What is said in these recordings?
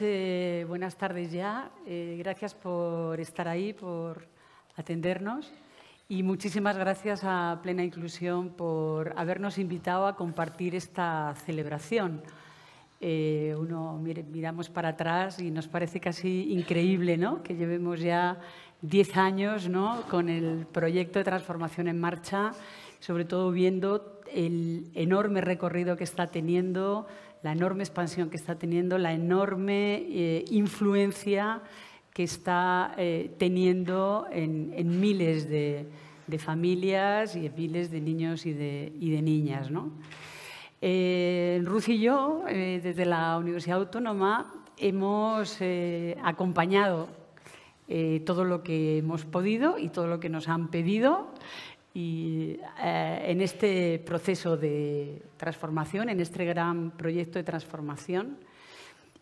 Eh, buenas tardes ya. Eh, gracias por estar ahí, por atendernos y muchísimas gracias a Plena Inclusión por habernos invitado a compartir esta celebración. Eh, uno miramos para atrás y nos parece casi increíble ¿no? que llevemos ya 10 años ¿no? con el proyecto de transformación en marcha, sobre todo viendo el enorme recorrido que está teniendo, la enorme expansión que está teniendo, la enorme eh, influencia que está eh, teniendo en, miles de, familias y en miles de niños y de, niñas. ¿no? Eh, Ruth y yo, desde la Universidad Autónoma, hemos acompañado todo lo que hemos podido y todo lo que nos han pedido y eh, en este proceso de transformación, en este gran proyecto de transformación,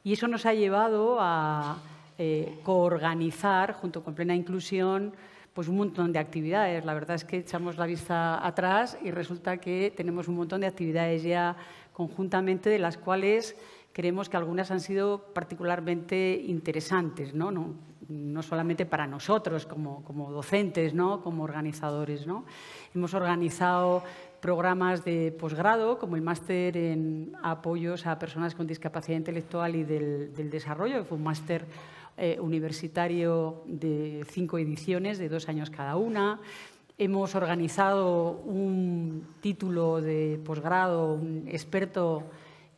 y eso nos ha llevado a eh, coorganizar, junto con plena inclusión, pues un montón de actividades. La verdad es que echamos la vista atrás y resulta que tenemos un montón de actividades ya conjuntamente, de las cuales creemos que algunas han sido particularmente interesantes. ¿no? no solamente para nosotros como, como docentes, ¿no? como organizadores. ¿no? Hemos organizado programas de posgrado, como el máster en apoyos a personas con discapacidad intelectual y del, desarrollo, que fue un máster eh, universitario de cinco ediciones, de dos años cada una. Hemos organizado un título de posgrado, un experto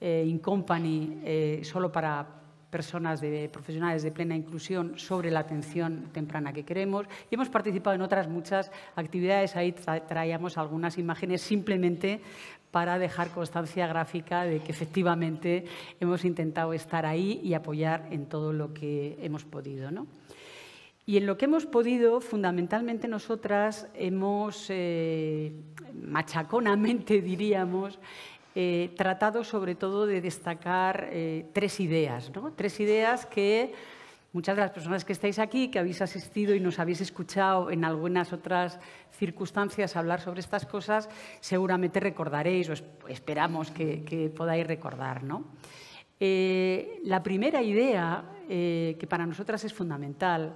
eh, in company, eh, solo para personas, de profesionales de plena inclusión sobre la atención temprana que queremos y hemos participado en otras muchas actividades. Ahí traíamos algunas imágenes simplemente para dejar constancia gráfica de que efectivamente hemos intentado estar ahí y apoyar en todo lo que hemos podido. Y en lo que hemos podido, fundamentalmente nosotras hemos, eh, machaconamente diríamos, eh, tratado sobre todo de destacar eh, tres ideas, tres ideas que muchas de las personas que estáis aquí, que habéis asistido y nos habéis escuchado en algunas otras circunstancias hablar sobre estas cosas, seguramente recordaréis o esperamos que, podáis recordar. Eh, la primera idea, que para nosotras es fundamental,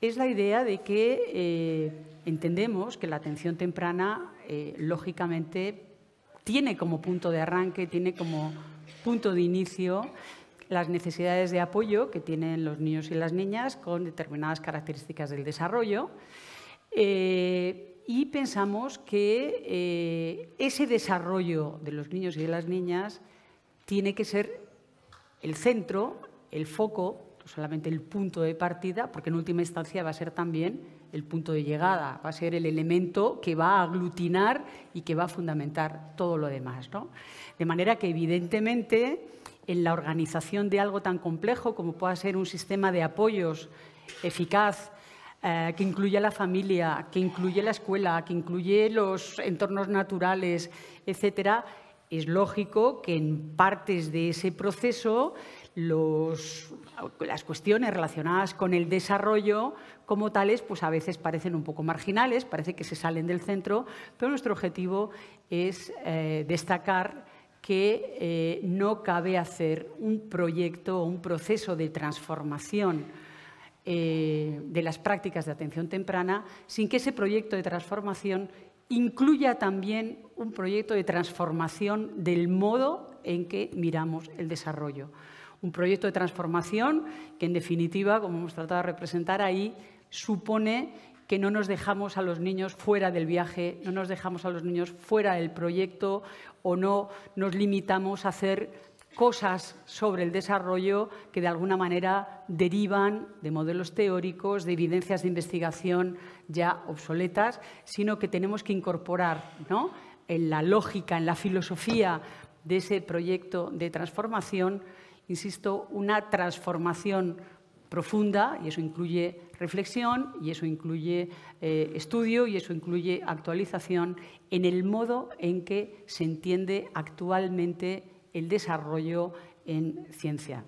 es la idea de que entendemos que la atención temprana, lógicamente, tiene como punto de arranque, tiene como punto de inicio las necesidades de apoyo que tienen los niños y las niñas con determinadas características del desarrollo. Eh, y pensamos que eh, ese desarrollo de los niños y de las niñas tiene que ser el centro, el foco, no solamente el punto de partida, porque en última instancia va a ser también el punto de llegada, va a ser el elemento que va a aglutinar y que va a fundamentar todo lo demás. De manera que, evidentemente, en la organización de algo tan complejo como pueda ser un sistema de apoyos eficaz, eh, que incluye a la familia, que incluye la escuela, que incluye los entornos naturales, etcétera, es lógico que en partes de ese proceso las cuestiones relacionadas con el desarrollo como tales, pues a veces parecen un poco marginales, parece que se salen del centro, pero nuestro objetivo es eh, destacar que eh, no cabe hacer un proyecto o un proceso de transformación eh, de las prácticas de atención temprana sin que ese proyecto de transformación incluya también un proyecto de transformación del modo en que miramos el desarrollo. Un proyecto de transformación que, en definitiva, como hemos tratado de representar ahí, supone que no nos dejamos a los niños fuera del viaje, no nos dejamos a los niños fuera del proyecto o no nos limitamos a hacer cosas sobre el desarrollo que de alguna manera derivan de modelos teóricos, de evidencias de investigación ya obsoletas, sino que tenemos que incorporar ¿no? en la lógica, en la filosofía de ese proyecto de transformación, insisto, una transformación profunda, y eso incluye reflexión, y eso incluye eh, estudio, y eso incluye actualización en el modo en que se entiende actualmente el desarrollo en ciencia.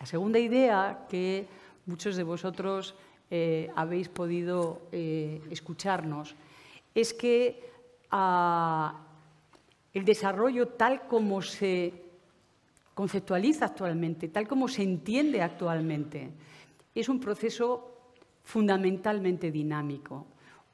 La segunda idea que muchos de vosotros eh, habéis podido eh, escucharnos es que ah, el desarrollo tal como se conceptualiza actualmente, tal como se entiende actualmente, es un proceso fundamentalmente dinámico,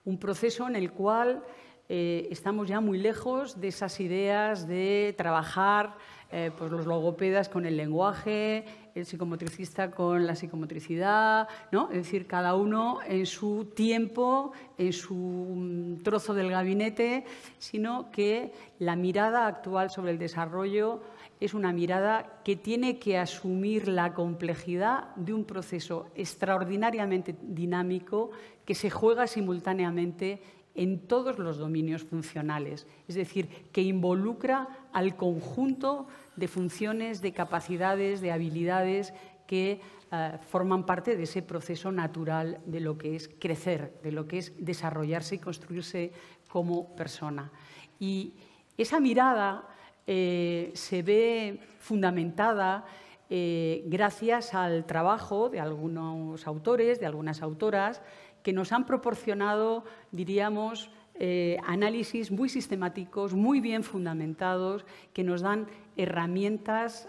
un proceso en el cual eh, estamos ya muy lejos de esas ideas de trabajar eh, pues los logopedas con el lenguaje, el psicomotricista con la psicomotricidad, ¿no? es decir, cada uno en su tiempo, en su mm, trozo del gabinete, sino que la mirada actual sobre el desarrollo es una mirada que tiene que asumir la complejidad de un proceso extraordinariamente dinámico que se juega simultáneamente en todos los dominios funcionales, es decir, que involucra al conjunto de funciones, de capacidades, de habilidades que eh, forman parte de ese proceso natural de lo que es crecer, de lo que es desarrollarse y construirse como persona. Y esa mirada eh, se ve fundamentada eh, gracias al trabajo de algunos autores, de algunas autoras, que nos han proporcionado, diríamos, eh, análisis muy sistemáticos, muy bien fundamentados, que nos dan herramientas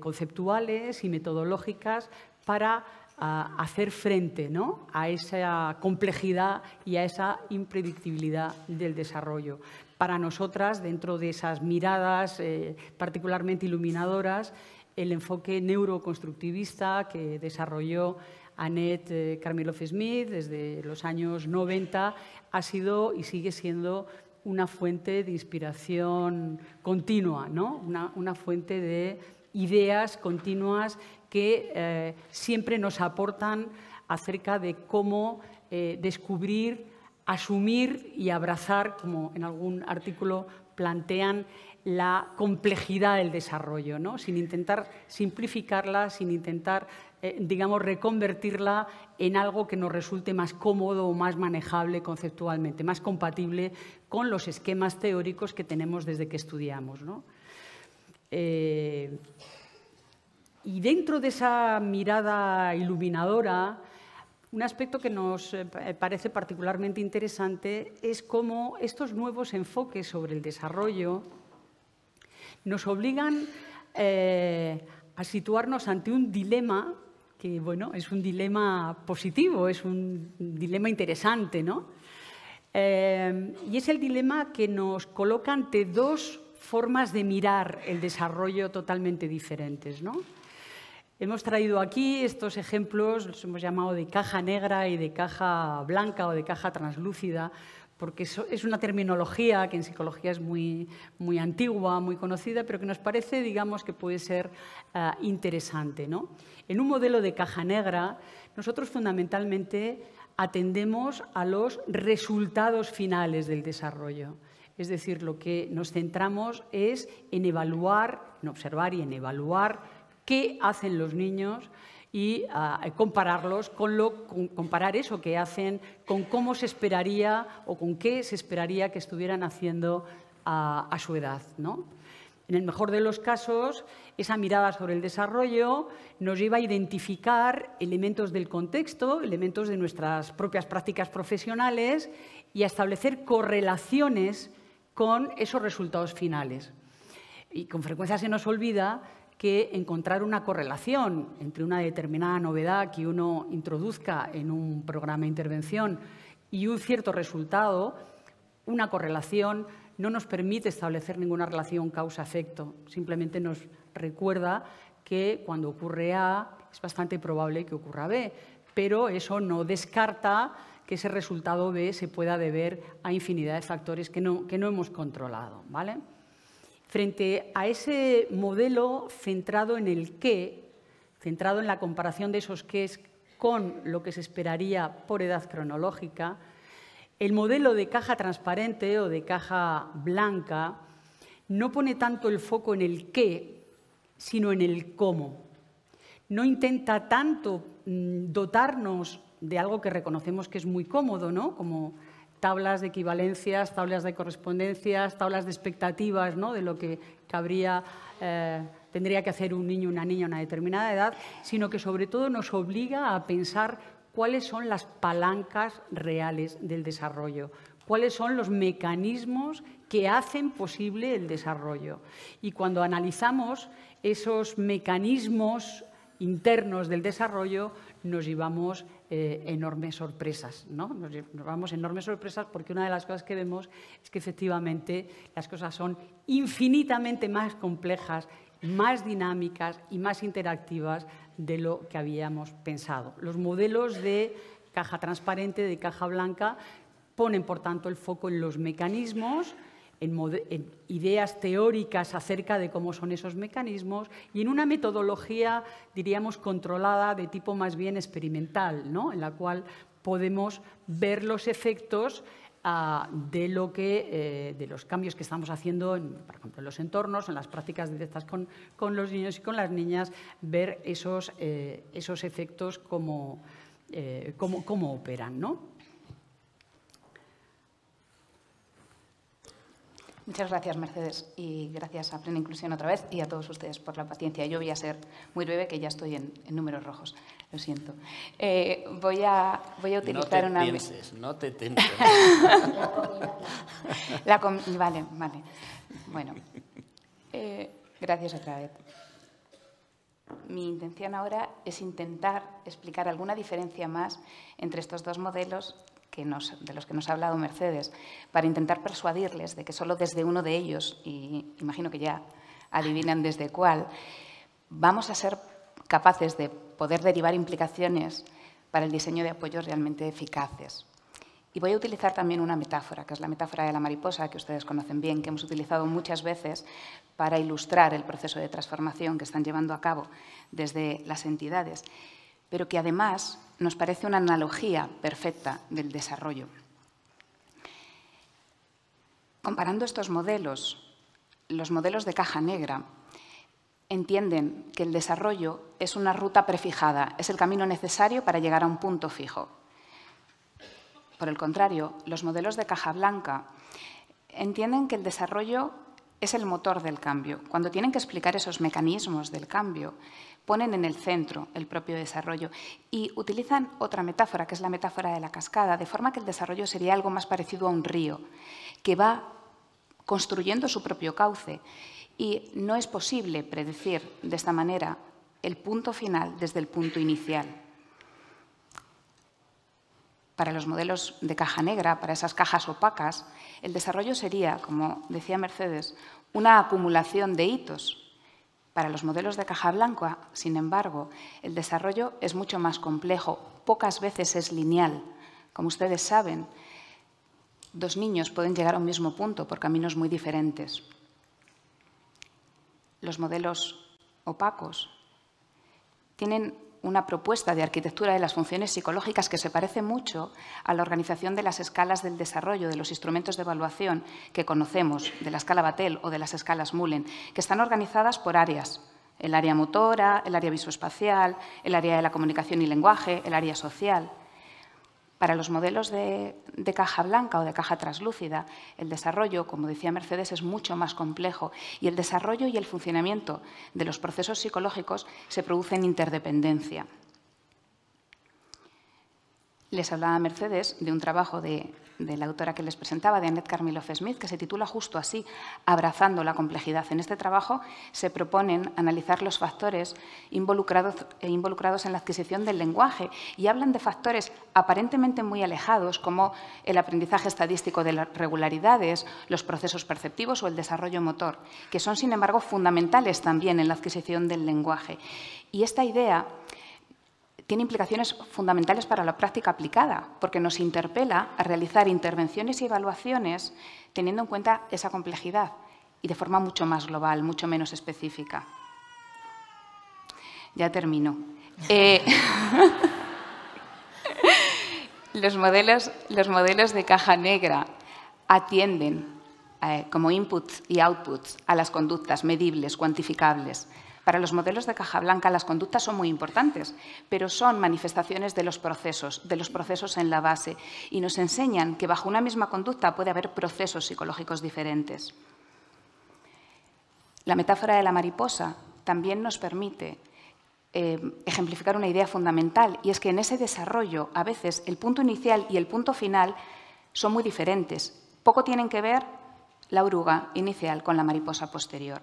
conceptuales y metodológicas para ah, hacer frente ¿no? a esa complejidad y a esa impredictibilidad del desarrollo para nosotras, dentro de esas miradas eh, particularmente iluminadoras, el enfoque neuroconstructivista que desarrolló Annette eh, Carmelo Smith desde los años 90 ha sido y sigue siendo una fuente de inspiración continua, ¿no? una, fuente de ideas continuas que eh, siempre nos aportan acerca de cómo descubrir asumir y abrazar, como en algún artículo plantean, la complejidad del desarrollo, sin intentar simplificarla, sin intentar, eh, digamos, reconvertirla en algo que nos resulte más cómodo o más manejable conceptualmente, más compatible con los esquemas teóricos que tenemos desde que estudiamos. Eh, y dentro de esa mirada iluminadora, un aspecto que nos eh, eh, parece particularmente interesante es cómo estos nuevos enfoques sobre el desarrollo nos obligan eh, a situarnos ante un dilema que bueno, es un dilema positivo, es un dilema interesante, ¿no? y es el dilema que nos coloca ante dos formas de mirar el desarrollo totalmente diferentes, ¿no? Hemos traído aquí estos ejemplos, los hemos llamado de caja negra y de caja blanca o de caja translúcida, porque es una terminología que en psicología es muy, muy antigua, muy conocida, pero que nos parece, digamos, que puede ser eh, interesante. En un modelo de caja negra, nosotros fundamentalmente atendemos a los resultados finales del desarrollo. Es decir, lo que nos centramos es en evaluar, en observar y en evaluar qué hacen los niños y ah, eh, compararlos con, lo, comparar eso que hacen con cómo se esperaría o con qué se esperaría que estuvieran haciendo a su edad. ¿no? En el mejor de los casos, esa mirada sobre el desarrollo nos lleva a identificar elementos del contexto, elementos de nuestras propias prácticas profesionales y a establecer correlaciones con esos resultados finales. Y con frecuencia se nos olvida que encontrar una correlación entre una determinada novedad que uno introduzca en un programa de intervención y un cierto resultado, una correlación no nos permite establecer ninguna relación causa-efecto, simplemente nos recuerda que cuando ocurre A es bastante probable que ocurra B, pero eso no descarta que ese resultado B se pueda deber a infinidad de factores que no, que no hemos controlado. ¿vale? frente a ese modelo centrado en el qué, centrado en la comparación de esos qué con lo que se esperaría por edad cronológica, el modelo de caja transparente o de caja blanca no pone tanto el foco en el qué, sino en el cómo. No intenta tanto mm, dotarnos de algo que reconocemos que es muy cómodo, ¿no? Como tablas de equivalencias, tablas de correspondencias, tablas de expectativas ¿no? de lo que eh, tendría que hacer un niño, una niña a una determinada edad, sino que sobre todo nos obliga a pensar cuáles son las palancas reales del desarrollo, cuáles son los mecanismos que hacen posible el desarrollo. Y cuando analizamos esos mecanismos internos del desarrollo, nos llevamos eh, enormes sorpresas. ¿no? Nos vamos enormes sorpresas porque una de las cosas que vemos es que efectivamente las cosas son infinitamente más complejas, más dinámicas y más interactivas de lo que habíamos pensado. Los modelos de caja transparente, de caja blanca, ponen, por tanto, el foco en los mecanismos en, ideas teóricas acerca de cómo son esos mecanismos y en una metodología, diríamos, controlada de tipo más bien experimental, en la cual podemos ver los efectos ah, de, lo eh, de los cambios que estamos haciendo, en, por ejemplo, en los entornos, en las prácticas directas con, con los niños y con las niñas, ver esos, eh, efectos como, eh, cómo, cómo operan. ¿no? Muchas gracias, Mercedes, y gracias a Plena Inclusión otra vez y a todos ustedes por la paciencia. Yo voy a ser muy breve, que ya estoy en, números rojos, lo siento. Eh, voy, a, voy a utilizar no te una... no te tentes. Vale, vale. Bueno, eh, gracias otra vez. Mi intención ahora es intentar explicar alguna diferencia más entre estos dos modelos de los que nos ha hablado Mercedes, para intentar persuadirles de que solo desde uno de ellos, y imagino que ya adivinan desde cuál, vamos a ser capaces de poder derivar implicaciones para el diseño de apoyos realmente eficaces. Y voy a utilizar también una metáfora, que es la metáfora de la mariposa, que ustedes conocen bien, que hemos utilizado muchas veces para ilustrar el proceso de transformación que están llevando a cabo desde las entidades pero que además nos parece una analogía perfecta del desarrollo. Comparando estos modelos, los modelos de caja negra entienden que el desarrollo es una ruta prefijada, es el camino necesario para llegar a un punto fijo. Por el contrario, los modelos de caja blanca entienden que el desarrollo es el motor del cambio. Cuando tienen que explicar esos mecanismos del cambio, ponen en el centro el propio desarrollo y utilizan otra metáfora, que es la metáfora de la cascada, de forma que el desarrollo sería algo más parecido a un río, que va construyendo su propio cauce. Y no es posible predecir de esta manera el punto final desde el punto inicial para los modelos de caja negra, para esas cajas opacas, el desarrollo sería, como decía Mercedes, una acumulación de hitos. Para los modelos de caja blanca, sin embargo, el desarrollo es mucho más complejo, pocas veces es lineal. Como ustedes saben, dos niños pueden llegar a un mismo punto por caminos muy diferentes. Los modelos opacos tienen una propuesta de arquitectura de las funciones psicológicas que se parece mucho a la organización de las escalas del desarrollo de los instrumentos de evaluación que conocemos, de la escala Batel o de las escalas Mullen, que están organizadas por áreas, el área motora, el área visoespacial, el área de la comunicación y lenguaje, el área social. Para los modelos de, caja blanca o de caja translúcida, el desarrollo, como decía Mercedes, es mucho más complejo y el desarrollo y el funcionamiento de los procesos psicológicos se producen interdependencia. Les hablaba Mercedes de un trabajo de, la autora que les presentaba, de Annette Carmelo Smith, que se titula justo así, Abrazando la complejidad. En este trabajo se proponen analizar los factores involucrados, eh, involucrados en la adquisición del lenguaje y hablan de factores aparentemente muy alejados, como el aprendizaje estadístico de las regularidades, los procesos perceptivos o el desarrollo motor, que son, sin embargo, fundamentales también en la adquisición del lenguaje. Y esta idea tiene implicaciones fundamentales para la práctica aplicada, porque nos interpela a realizar intervenciones y evaluaciones teniendo en cuenta esa complejidad y de forma mucho más global, mucho menos específica. Ya termino. Eh, los, modelos, de caja negra atienden eh, como inputs y outputs a las conductas medibles, cuantificables, para los modelos de caja blanca las conductas son muy importantes, pero son manifestaciones de los procesos, de los procesos en la base, y nos enseñan que bajo una misma conducta puede haber procesos psicológicos diferentes. La metáfora de la mariposa también nos permite eh, ejemplificar una idea fundamental, y es que en ese desarrollo a veces el punto inicial y el punto final son muy diferentes. Poco tienen que ver la oruga inicial con la mariposa posterior.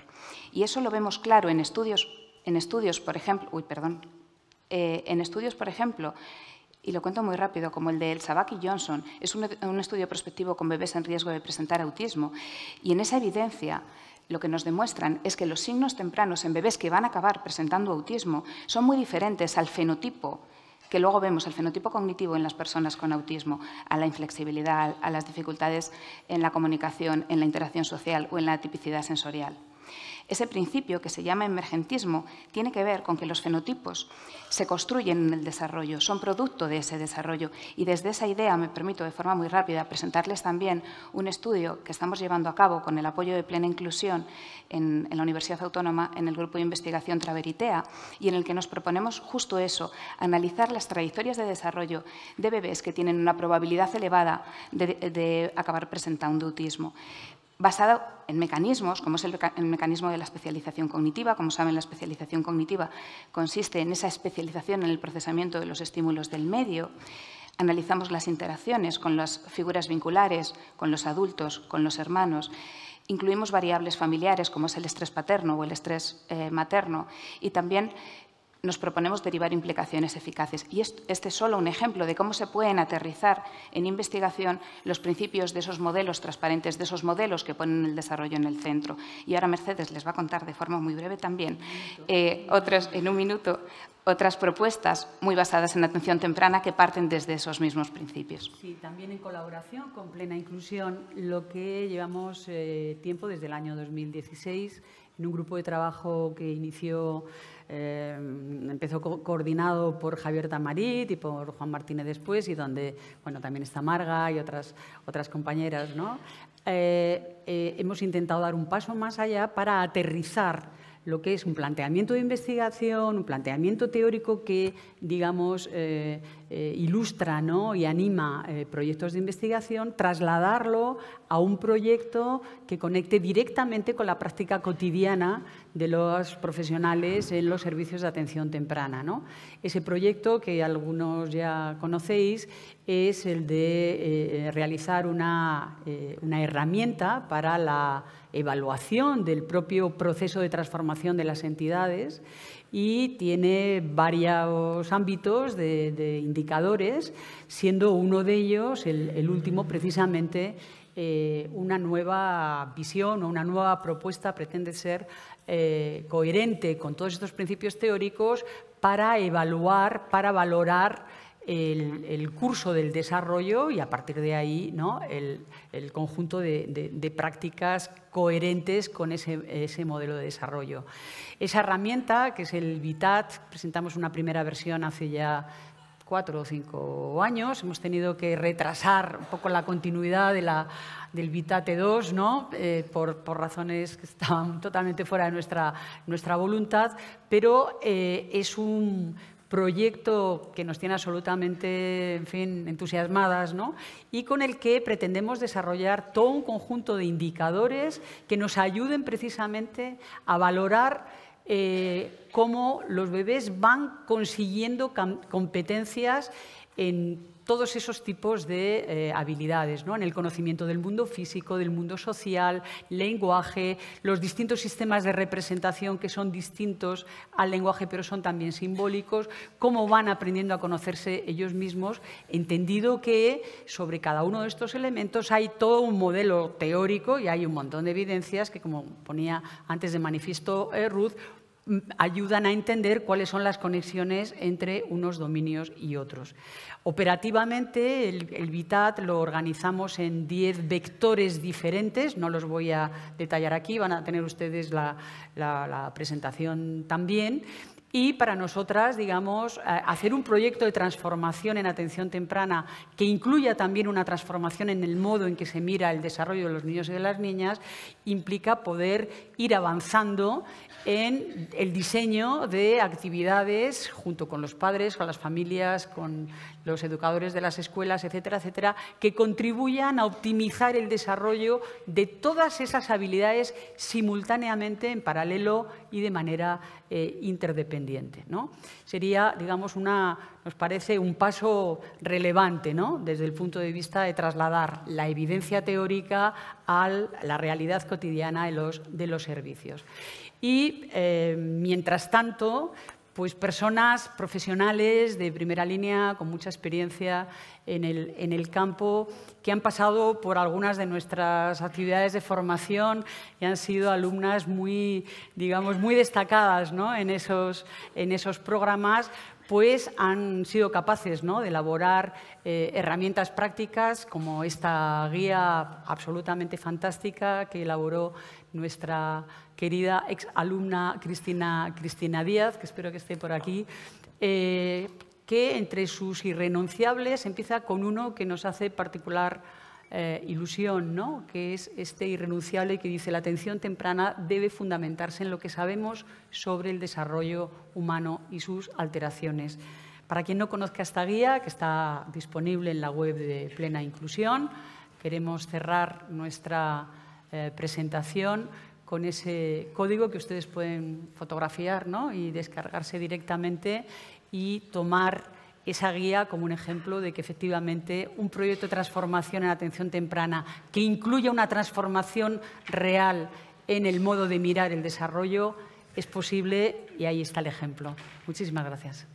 Y eso lo vemos claro en estudios, en estudios por ejemplo, uy, perdón, eh, en estudios, por ejemplo, y lo cuento muy rápido, como el de El Sabaki Johnson, es un, un estudio prospectivo con bebés en riesgo de presentar autismo, y en esa evidencia lo que nos demuestran es que los signos tempranos en bebés que van a acabar presentando autismo son muy diferentes al fenotipo que luego vemos el fenotipo cognitivo en las personas con autismo, a la inflexibilidad, a las dificultades en la comunicación, en la interacción social o en la tipicidad sensorial. Ese principio, que se llama emergentismo, tiene que ver con que los fenotipos se construyen en el desarrollo, son producto de ese desarrollo. Y desde esa idea me permito de forma muy rápida presentarles también un estudio que estamos llevando a cabo con el apoyo de Plena Inclusión en, la Universidad Autónoma, en el Grupo de Investigación Traveritea, y en el que nos proponemos justo eso, analizar las trayectorias de desarrollo de bebés que tienen una probabilidad elevada de acabar presentando autismo basado en mecanismos, como es el, mecanismo de la especialización cognitiva. Como saben, la especialización cognitiva consiste en esa especialización en el procesamiento de los estímulos del medio. Analizamos las interacciones con las figuras vinculares, con los adultos, con los hermanos. Incluimos variables familiares, como es el estrés paterno o el estrés eh, materno, y también nos proponemos derivar implicaciones eficaces. Y este es solo un ejemplo de cómo se pueden aterrizar en investigación los principios de esos modelos transparentes, de esos modelos que ponen el desarrollo en el centro. Y ahora Mercedes les va a contar de forma muy breve también, eh, otras, en un minuto, otras propuestas muy basadas en atención temprana que parten desde esos mismos principios. Sí, también en colaboración con Plena Inclusión, lo que llevamos eh, tiempo desde el año 2016 en un grupo de trabajo que inició, eh, empezó coordinado por Javier Tamarit y por Juan Martínez después, y donde bueno, también está Marga y otras, compañeras. ¿no? Eh, eh, hemos intentado dar un paso más allá para aterrizar lo que es un planteamiento de investigación, un planteamiento teórico que, digamos, eh, ilustra y anima eh, proyectos de investigación, trasladarlo a un proyecto que conecte directamente con la práctica cotidiana de los profesionales en los servicios de atención temprana. Ese proyecto, que algunos ya conocéis, es el de eh, realizar una herramienta para la evaluación del propio proceso de transformación de las entidades y tiene varios ámbitos de, indicadores, siendo uno de ellos, el, último precisamente, eh, una nueva visión o una nueva propuesta pretende ser eh, coherente con todos estos principios teóricos para evaluar, para valorar el, curso del desarrollo y a partir de ahí ¿no? el, conjunto de, prácticas coherentes con ese, modelo de desarrollo. Esa herramienta, que es el VITAT, presentamos una primera versión hace ya cuatro o cinco años, hemos tenido que retrasar un poco la continuidad de la, del VITAT 2 ¿no? Eh, por, razones que estaban totalmente fuera de nuestra, nuestra voluntad, pero eh, es un proyecto que nos tiene absolutamente, fin, entusiasmadas, Y con el que pretendemos desarrollar todo un conjunto de indicadores que nos ayuden precisamente a valorar eh, cómo los bebés van consiguiendo competencias en todos esos tipos de eh, habilidades, ¿no? en el conocimiento del mundo físico, del mundo social, lenguaje, los distintos sistemas de representación que son distintos al lenguaje pero son también simbólicos, cómo van aprendiendo a conocerse ellos mismos, entendido que sobre cada uno de estos elementos hay todo un modelo teórico y hay un montón de evidencias que, como ponía antes de manifiesto eh, Ruth, Mm, ayudan a entender cuáles son las conexiones entre unos dominios y otros. Operativamente, el, VITAD lo organizamos en 10 vectores diferentes, no los voy a detallar aquí, van a tener ustedes la presentación también, y para nosotras, digamos, eh, hacer un proyecto de transformación en atención temprana que incluya también una transformación en el modo en que se mira el desarrollo de los niños y de las niñas, implica poder ir avanzando en el diseño de actividades junto con los padres, con las familias, con los educadores de las escuelas, etcétera, etcétera, que contribuyan a optimizar el desarrollo de todas esas habilidades simultáneamente en paralelo y de manera eh, interdependiente. ¿no? Sería, digamos, una, nos parece un paso relevante desde el punto de vista de trasladar la evidencia teórica a la realidad cotidiana de los, de los servicios. Y, eh, mientras tanto, pues personas profesionales de primera línea, con mucha experiencia en el, campo, que han pasado por algunas de nuestras actividades de formación y han sido alumnas muy, digamos, muy destacadas ¿no? en, esos, en esos programas, pues han sido capaces ¿no? de elaborar eh, herramientas prácticas como esta guía absolutamente fantástica que elaboró nuestra querida exalumna Cristina, Cristina Díaz, que espero que esté por aquí, eh, que entre sus irrenunciables empieza con uno que nos hace particular eh, ilusión, ¿no? que es este irrenunciable que dice la atención temprana debe fundamentarse en lo que sabemos sobre el desarrollo humano y sus alteraciones. Para quien no conozca esta guía, que está disponible en la web de Plena Inclusión, queremos cerrar nuestra eh, presentación con ese código que ustedes pueden fotografiar ¿no? y descargarse directamente y tomar esa guía como un ejemplo de que efectivamente un proyecto de transformación en atención temprana que incluya una transformación real en el modo de mirar el desarrollo es posible y ahí está el ejemplo. Muchísimas gracias.